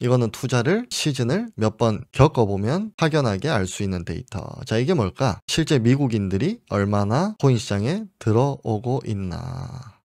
이거는 투자를 시즌을 몇 번 겪어보면 확연하게 알 수 있는 데이터. 자, 이게 뭘까? 실제 미국인들이 얼마나 코인 시장에 들어오고 있나.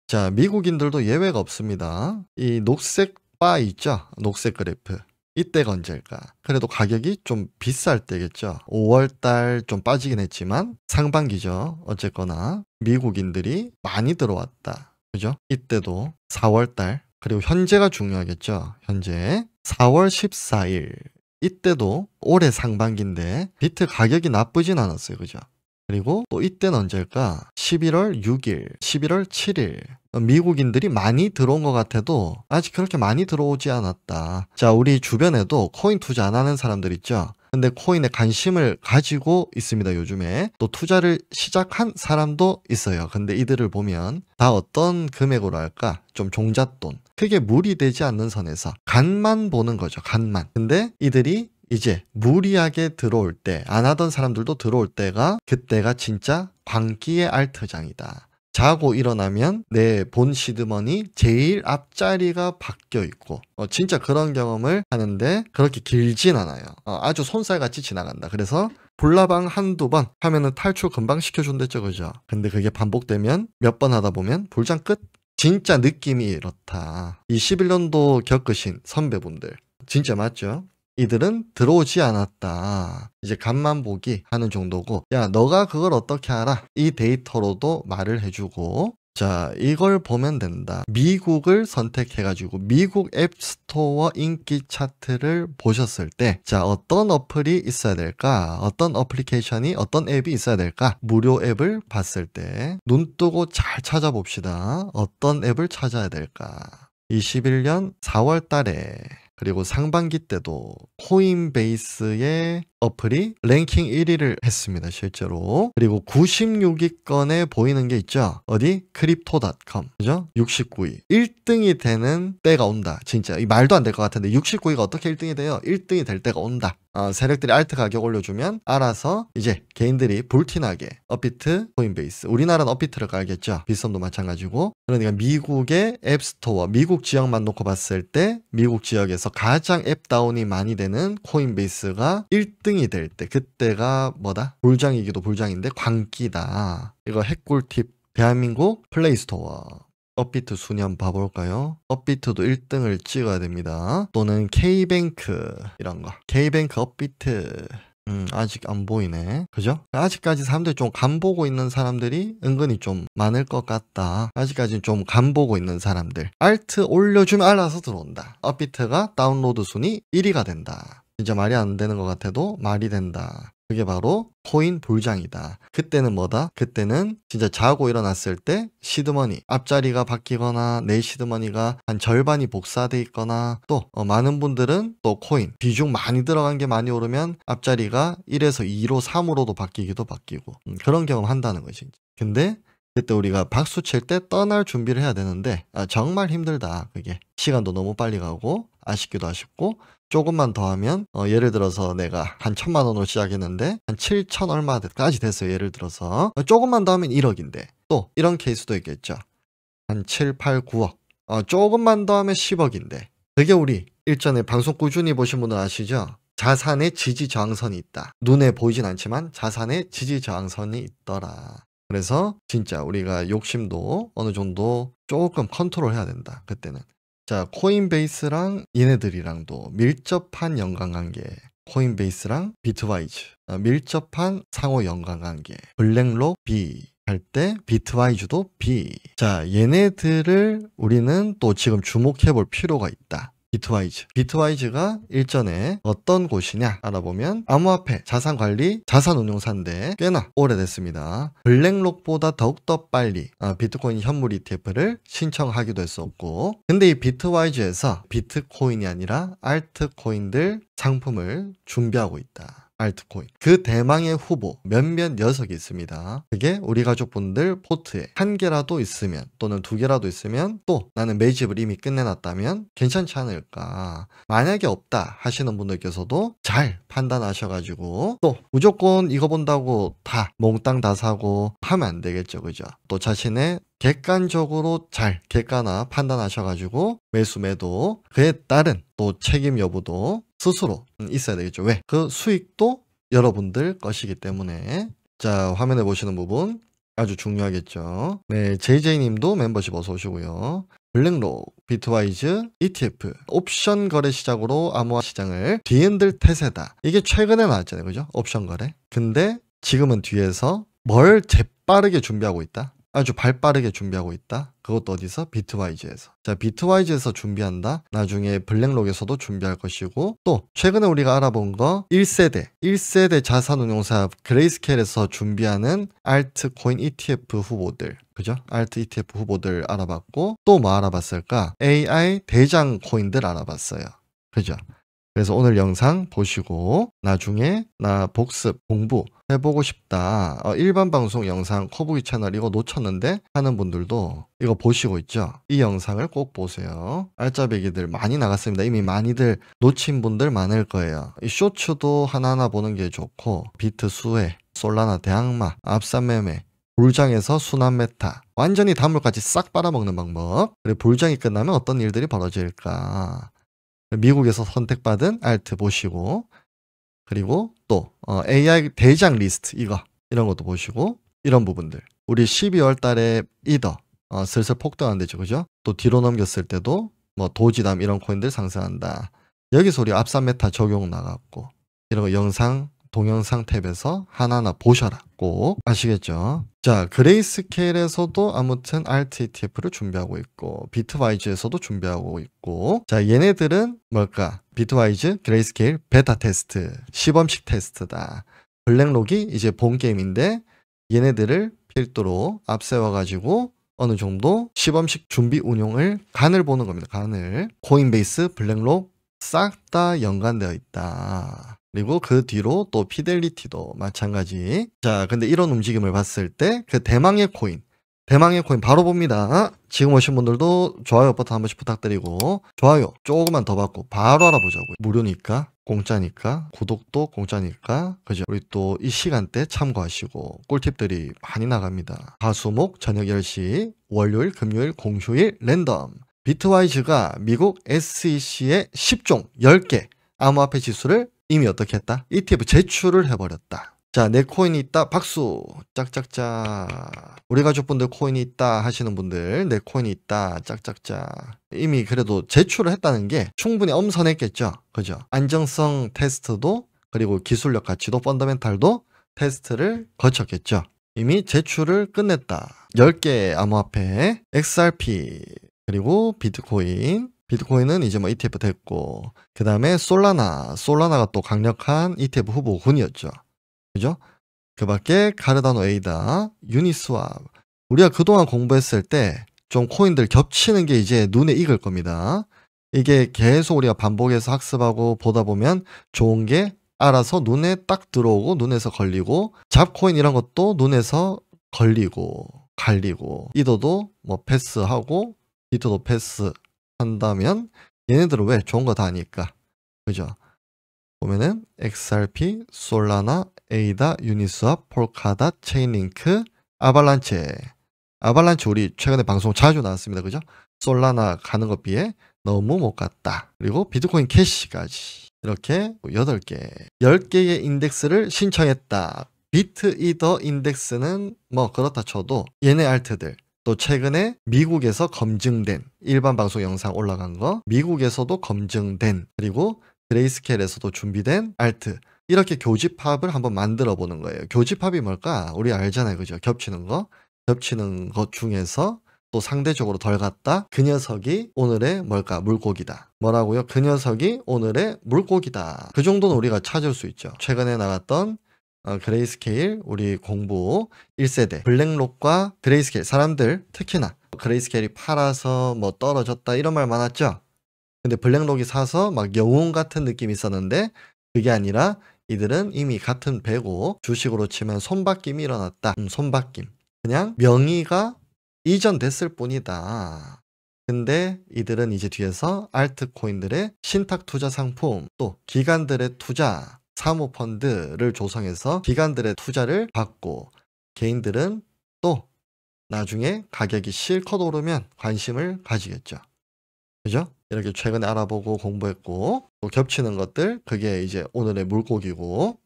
자, 미국인들도 예외가 없습니다. 이 녹색 바 있죠? 녹색 그래프. 이때가 언제일까? 그래도 가격이 좀 비쌀 때겠죠. 5월달 좀 빠지긴 했지만 상반기죠. 어쨌거나 미국인들이 많이 들어왔다. 그죠? 이때도 4월달 그리고 현재가 중요하겠죠. 현재 4월 14일 이때도 올해 상반기인데 비트 가격이 나쁘진 않았어요. 그죠? 그리고 또 이때는 언제일까? 11월 6일, 11월 7일 미국인들이 많이 들어온 것 같아도 아직 그렇게 많이 들어오지 않았다. 자, 우리 주변에도 코인 투자 안 하는 사람들 있죠? 근데 코인에 관심을 가지고 있습니다. 요즘에 또 투자를 시작한 사람도 있어요. 근데 이들을 보면 다 어떤 금액으로 할까? 좀 종잣돈. 크게 무리되지 않는 선에서 간만 보는 거죠. 간만. 근데 이들이 이제 무리하게 들어올 때, 안 하던 사람들도 들어올 때가 그때가 진짜 광기의 알트장이다. 자고 일어나면 내 본 시드머니 제일 앞자리가 바뀌어 있고 어, 진짜 그런 경험을 하는데 그렇게 길진 않아요. 어, 아주 손살같이 지나간다. 그래서 불나방 한두 번 하면은 탈출 금방 시켜준댔죠 그죠? 근데 그게 반복되면 몇 번 하다 보면 불장 끝? 진짜 느낌이 이렇다. 이 11년도 겪으신 선배분들 진짜 맞죠? 이들은 들어오지 않았다. 이제 간만 보기 하는 정도고 야 너가 그걸 어떻게 알아? 이 데이터로도 말을 해주고 자 이걸 보면 된다. 미국을 선택해가지고 미국 앱스토어 인기 차트를 보셨을 때 자 어떤 어플이 있어야 될까? 어떤 어플리케이션이 어떤 앱이 있어야 될까? 무료 앱을 봤을 때 눈 뜨고 잘 찾아봅시다. 어떤 앱을 찾아야 될까? 21년 4월 달에 그리고 상반기 때도 코인베이스의 어플이 랭킹 1위를 했습니다. 실제로. 그리고 96위권에 보이는 게 있죠. 어디? 크립토닷컴. 그죠? 69위. 1등이 되는 때가 온다. 진짜. 말도 안 될 것 같은데 69위가 어떻게 1등이 돼요? 1등이 될 때가 온다. 어, 세력들이 알트 가격 올려주면 알아서 이제 개인들이 불티나게 업비트, 코인베이스 우리나라는 업비트를 깔겠죠 비썸도 마찬가지고 그러니까 미국의 앱스토어 미국 지역만 놓고 봤을 때 미국 지역에서 가장 앱 다운이 많이 되는 코인베이스가 1등 1등이 될 때 그때가 뭐다? 볼장이기도 볼장인데 광기다. 이거 핵꿀팁 대한민국 플레이스토어 업비트 수년 봐볼까요? 업비트도 1등을 찍어야 됩니다. 또는 K뱅크 이런 거. K뱅크 업비트 음, 아직 안 보이네. 그죠? 아직까지 사람들이 좀 간보고 있는 사람들이 은근히 좀 많을 것 같다. 아직까지 좀 간보고 있는 사람들. 알트 올려주면 알아서 들어온다. 업비트가 다운로드 순위 1위가 된다. 진짜 말이 안 되는 것 같아도 말이 된다. 그게 바로 코인 볼장이다. 그때는 뭐다? 그때는 진짜 자고 일어났을 때 시드머니 앞자리가 바뀌거나 내 시드머니가 한 절반이 복사돼 있거나 또 어, 많은 분들은 또 코인 비중 많이 들어간 게 많이 오르면 앞자리가 1에서 2로 3으로도 바뀌기도 바뀌고 음, 그런 경험 한다는 거지. 근데 그때 우리가 박수 칠 때 떠날 준비를 해야 되는데 아, 정말 힘들다 그게 시간도 너무 빨리 가고 아쉽기도 아쉽고 조금만 더 하면 어, 예를 들어서 내가 한 천만 원으로 시작했는데 한 7천 얼마까지 됐어요. 예를 들어서 어, 조금만 더 하면 1억인데 또 이런 케이스도 있겠죠. 한 7, 8, 9억 어, 조금만 더 하면 10억인데 그게 우리 일전에 방송 꾸준히 보신 분들 아시죠? 자산의 지지저항선이 있다. 눈에 보이진 않지만 자산의 지지저항선이 있더라. 그래서 진짜 우리가 욕심도 어느 정도 조금 컨트롤 해야 된다. 그때는. 자, 코인베이스랑 얘네들이랑도 밀접한 연관관계. 코인베이스랑 비트와이즈. 어, 밀접한 상호 연관관계. 블랙록 B. 할 때 비트와이즈도 B. 자, 얘네들을 우리는 또 지금 주목해 볼 필요가 있다. 비트와이즈. 비트와이즈가 일전에 어떤 곳이냐 알아보면 암호화폐, 자산관리, 자산운용사인데 꽤나 오래됐습니다. 블랙록보다 더욱더 빨리 아, 비트코인 현물 ETF를 신청하기도 했었고 근데 이 비트와이즈에서 비트코인이 아니라 알트코인들 상품을 준비하고 있다. 알트코인 그 대망의 후보 몇몇 녀석이 있습니다. 그게 우리 가족분들 포트에 한 개라도 있으면 또는 두 개라도 있으면 또 나는 매집을 이미 끝내놨다면 괜찮지 않을까 만약에 없다 하시는 분들께서도 잘 판단하셔가지고 또 무조건 이거 본다고 다 몽땅 다 사고 하면 안 되겠죠 그죠 또 자신의 객관적으로 잘 객관화 판단하셔가지고 매수 매도 그에 따른 또 책임 여부도 스스로 있어야 되겠죠. 왜? 그 수익도 여러분들 것이기 때문에 자 화면에 보시는 부분 아주 중요하겠죠. 네, JJ님도 멤버십 어서 오시고요. 블랙록, 비트와이즈, ETF, 옵션 거래 시작으로 암호화 시장을 뒤흔들 태세다. 이게 최근에 나왔잖아요. 그죠? 옵션 거래. 근데 지금은 뒤에서 뭘 재빠르게 준비하고 있다. 아주 발빠르게 준비하고 있다. 그것도 어디서? 비트와이즈에서. 자, 비트와이즈에서 준비한다. 나중에 블랙록에서도 준비할 것이고 또 최근에 우리가 알아본 거 1세대, 1세대 자산운용사업 그레이스케일에서 준비하는 알트코인 ETF 후보들. 그죠? 알트 ETF 후보들 알아봤고 또 뭐 알아봤을까? AI 대장 코인들 알아봤어요. 그죠? 그래서 오늘 영상 보시고 나중에 나 복습 공부 해보고 싶다 어, 일반 방송 영상 커브기 채널 이거 놓쳤는데 하는 분들도 이거 보시고 있죠 이 영상을 꼭 보세요 알짜배기들 많이 나갔습니다 이미 많이들 놓친 분들 많을 거예요 이 쇼츠도 하나하나 보는 게 좋고 비트 수혜 솔라나 대항마 압산매매 불장에서 순환 메타 완전히 단물까지 싹 빨아먹는 방법 그리고 불장이 끝나면 어떤 일들이 벌어질까 미국에서 선택받은 알트 보시고 그리고 또 어, AI 대장 리스트 이거 이런 것도 보시고 이런 부분들 우리 12월 달에 이더 어, 슬슬 폭등한 데죠 그죠? 또 뒤로 넘겼을 때도 뭐 도지담 이런 코인들 상승한다 여기서 우리 앞산 메타 적용 나갔고 이런 거 영상 동영상 탭에서 하나하나 보셔라. 꼭 아시겠죠? 자, 그레이스케일에서도 아무튼 RTTF를 준비하고 있고 비트와이즈에서도 준비하고 있고 자, 얘네들은 뭘까? 비트와이즈, 그레이스케일, 베타 테스트, 시범식 테스트다. 블랙록이 이제 본 게임인데 얘네들을 필두로 앞세워가지고 어느 정도 시범식 준비 운용을 간을 보는 겁니다. 간을 코인베이스, 블랙록 싹 다 연관되어 있다. 그리고 그 뒤로 또 피델리티도 마찬가지. 자, 근데 이런 움직임을 봤을 때 그 대망의 코인, 대망의 코인 바로 봅니다. 지금 오신 분들도 좋아요 버튼 한 번씩 부탁드리고 좋아요 조금만 더 받고 바로 알아보자고요. 무료니까 공짜니까 구독도 공짜니까 그죠? 우리 또 이 시간대 참고하시고 꿀팁들이 많이 나갑니다. 가수목 저녁 10시 월요일 금요일 공휴일 랜덤 비트와이즈가 미국 SEC의 10종 10개 암호화폐 지수를 이미 어떻게 했다? ETF 제출을 해버렸다. 자, 내 코인이 있다. 박수. 짝짝짝. 우리 가족분들 코인이 있다 하시는 분들 내 코인이 있다. 짝짝짝. 이미 그래도 제출을 했다는 게 충분히 엄선했겠죠. 그죠? 안정성 테스트도 그리고 기술력 가치도 펀더멘탈도 테스트를 거쳤겠죠. 이미 제출을 끝냈다. 10개 암호화폐, XRP, 그리고 비트코인, 비트코인은 이제 뭐 ETF 됐고 그 다음에 솔라나 솔라나가 또 강력한 ETF 후보군이었죠. 그죠? 그 밖에 카르다노 에이다, 유니스왑 우리가 그동안 공부했을 때 좀 코인들 겹치는 게 이제 눈에 익을 겁니다. 이게 계속 우리가 반복해서 학습하고 보다 보면 좋은 게 알아서 눈에 딱 들어오고 눈에서 걸리고 잡코인 이런 것도 눈에서 걸리고 갈리고 이더도 뭐 패스하고 비트도 패스 한다면 얘네들은 왜 좋은 거다 아니까 그죠? 보면은 XRP, 솔라나, 에이다, 유니스왑, 폴카다, 체인링크, 아발란체. 아발란체 우리 최근에 방송 자주 나왔습니다. 그죠? 솔라나 가는 것 비해 너무 못 갔다. 그리고 비트코인 캐시까지 이렇게 8개, 10개의 인덱스를 신청했다. 비트이더 인덱스는 뭐 그렇다 쳐도 얘네 알트들 또 최근에 미국에서 검증된 일반 방송 영상 올라간 거, 미국에서도 검증된, 그리고 드레이스켈에서도 준비된 알트. 이렇게 교집합을 한번 만들어 보는 거예요. 교집합이 뭘까? 우리 알잖아요. 그죠? 겹치는 거. 겹치는 것 중에서 또 상대적으로 덜 갔다. 그 녀석이 오늘의 뭘까? 물고기다. 뭐라고요? 그 녀석이 오늘의 물고기다. 그 정도는 우리가 찾을 수 있죠. 최근에 나갔던 어, 그레이스케일 우리 공부 1세대 블랙록과 그레이스케일 사람들 특히나 그레이스케일이 팔아서 뭐 떨어졌다 이런 말 많았죠 근데 블랙록이 사서 막 영웅 같은 느낌이 있었는데 그게 아니라 이들은 이미 같은 배고 주식으로 치면 손바뀜이 일어났다 음, 손바뀜 그냥 명의가 이전됐을 뿐이다 근데 이들은 이제 뒤에서 알트코인들의 신탁 투자 상품 또 기관들의 투자 사모펀드를 조성해서 기관들의 투자를 받고 개인들은 또 나중에 가격이 실컷 오르면 관심을 가지겠죠. 그죠? 이렇게 최근에 알아보고 공부했고 또 겹치는 것들 그게 이제 오늘의 물고기고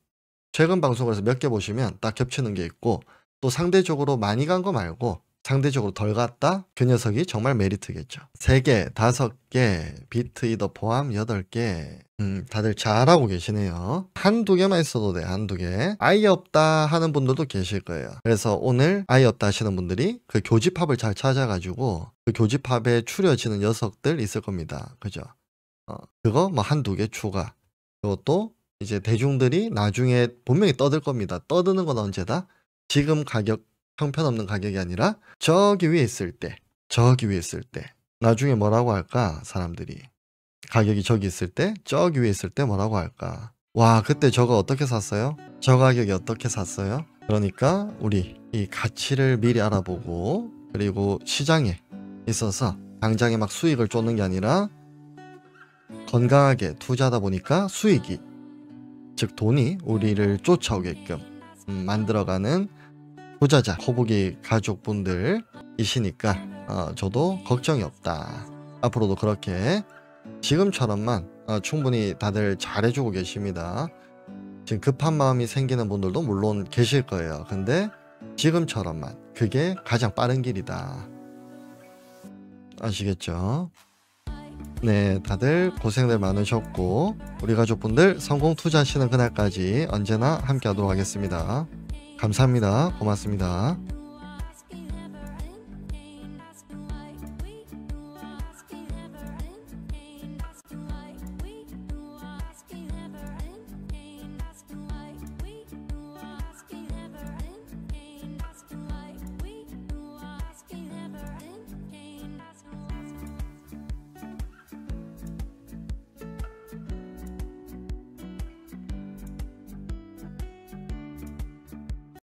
최근 방송에서 몇 개 보시면 딱 겹치는 게 있고 또 상대적으로 많이 간 거 말고 상대적으로 덜 갔다? 그 녀석이 정말 메리트겠죠. 3개, 5개, 비트이더 포함 8개. 음, 다들 잘하고 계시네요. 한두 개만 있어도 돼, 한두 개. 아이 없다 하는 분들도 계실 거예요. 그래서 오늘 아이 없다 하시는 분들이 그 교집합을 잘 찾아가지고 그 교집합에 추려지는 녀석들 있을 겁니다. 그죠? 어, 그거 뭐 한 두 개 추가. 그것도 이제 대중들이 나중에 분명히 떠들 겁니다. 떠드는 건 언제다? 지금 가격 형편없는 가격이 아니라 저기 위에 있을 때, 저기 위에 있을 때 나중에 뭐라고 할까? 사람들이 가격이 저기 있을 때, 저기 위에 있을 때 뭐라고 할까? 와 그때 저거 어떻게 샀어요? 저 가격이 어떻게 샀어요? 그러니까 우리 이 가치를 미리 알아보고 그리고 시장에 있어서 당장에 막 수익을 쫓는 게 아니라 건강하게 투자하다 보니까 수익이 즉 돈이 우리를 쫓아오게끔 음, 만들어가는 부자자 허복이 가족분들이시니까 어, 저도 걱정이 없다. 앞으로도 그렇게 지금처럼만 어, 충분히 다들 잘해주고 계십니다. 지금 급한 마음이 생기는 분들도 물론 계실 거예요. 근데 지금처럼만 그게 가장 빠른 길이다. 아시겠죠? 네, 다들 고생들 많으셨고 우리 가족분들 성공 투자하시는 그날까지 언제나 함께하도록 하겠습니다. 감사합니다. 고맙습니다.